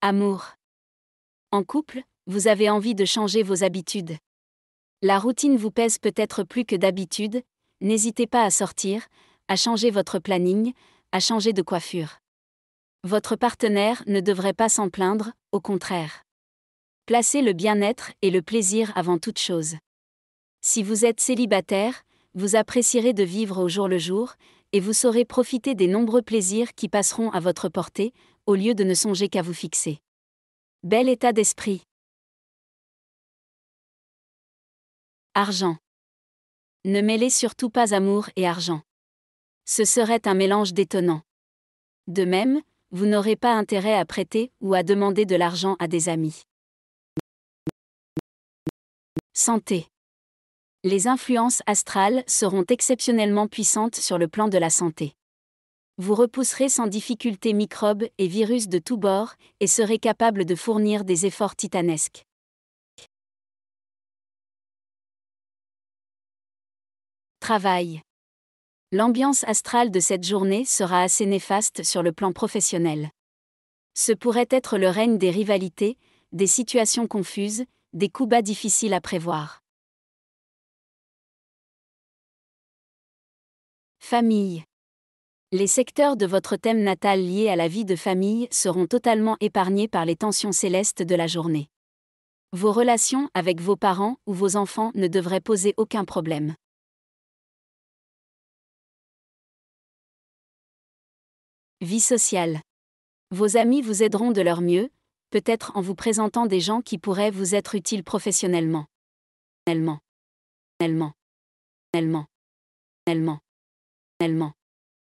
Amour. En couple, vous avez envie de changer vos habitudes. La routine vous pèse peut-être plus que d'habitude, n'hésitez pas à sortir, à changer votre planning, à changer de coiffure. Votre partenaire ne devrait pas s'en plaindre, au contraire. Placez le bien-être et le plaisir avant toute chose. Si vous êtes célibataire, vous apprécierez de vivre au jour le jour, et vous saurez profiter des nombreux plaisirs qui passeront à votre portée, au lieu de ne songer qu'à vous fixer. Bel état d'esprit. Argent. Ne mêlez surtout pas amour et argent. Ce serait un mélange détonnant. De même, vous n'aurez pas intérêt à prêter ou à demander de l'argent à des amis. Santé. Les influences astrales seront exceptionnellement puissantes sur le plan de la santé vous repousserez sans difficulté microbes et virus de tous bords, et serez capable de fournir des efforts titanesques. Travail. L'ambiance astrale de cette journée sera assez néfaste sur le plan professionnel. Ce pourrait être le règne des rivalités, des situations confuses, des coups bas difficiles à prévoir. Famille. Les secteurs de votre thème natal liés à la vie de famille seront totalement épargnés par les tensions célestes de la journée. Vos relations avec vos parents ou vos enfants ne devraient poser aucun problème. Vie sociale. Vos amis vous aideront de leur mieux, peut-être en vous présentant des gens qui pourraient vous être utiles professionnellement.